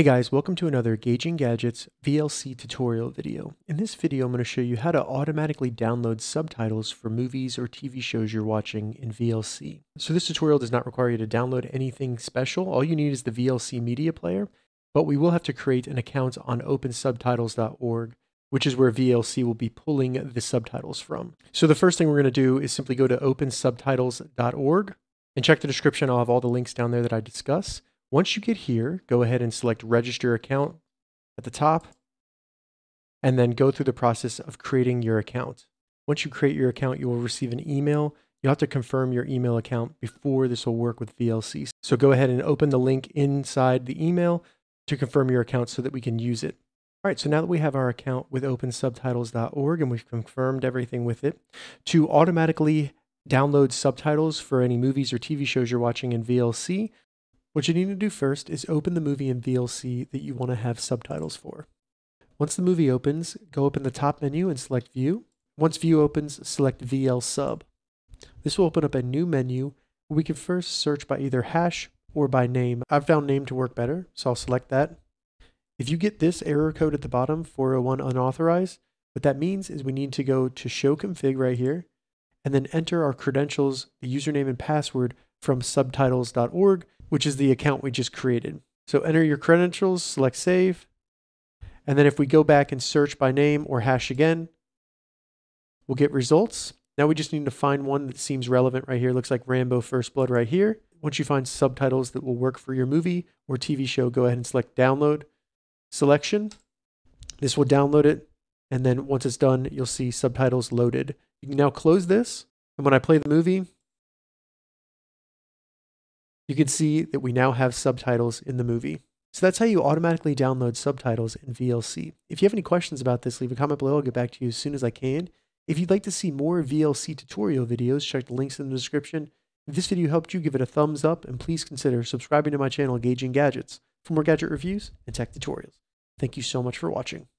Hey guys, welcome to another Gauging Gadgets VLC tutorial video. In this video, I'm going to show you how to automatically download subtitles for movies or TV shows you're watching in VLC. So this tutorial does not require you to download anything special. All you need is the VLC media player, but we will have to create an account on opensubtitles.org, which is where VLC will be pulling the subtitles from. So the first thing we're going to do is simply go to opensubtitles.org and check the description. I'll have all the links down there that I discuss. Once you get here, go ahead and select register account at the top and then go through the process of creating your account. Once you create your account, you will receive an email. You'll have to confirm your email account before this will work with VLC. So go ahead and open the link inside the email to confirm your account so that we can use it. All right, so now that we have our account with opensubtitles.org and we've confirmed everything with it, to automatically download subtitles for any movies or TV shows you're watching in VLC, what you need to do first is open the movie in VLC that you want to have subtitles for. Once the movie opens, go up in the top menu and select View. Once View opens, select VL Sub. This will open up a new menu. We can first search by either hash or by name. I've found name to work better, so I'll select that. If you get this error code at the bottom, 401 unauthorized, what that means is we need to go to show config right here and then enter our credentials, the username and password from subtitles.org which is the account we just created. So enter your credentials, select save. And then if we go back and search by name or hash again, we'll get results. Now we just need to find one that seems relevant right here. Looks like Rambo First Blood right here. Once you find subtitles that will work for your movie or TV show, go ahead and select download selection. This will download it. And then once it's done, you'll see subtitles loaded. You can now close this. And when I play the movie, you can see that we now have subtitles in the movie. So that's how you automatically download subtitles in VLC. If you have any questions about this, leave a comment below. I'll get back to you as soon as I can. If you'd like to see more VLC tutorial videos, check the links in the description. If this video helped you, give it a thumbs up, and please consider subscribing to my channel, Gauging Gadgets, for more gadget reviews and tech tutorials. Thank you so much for watching.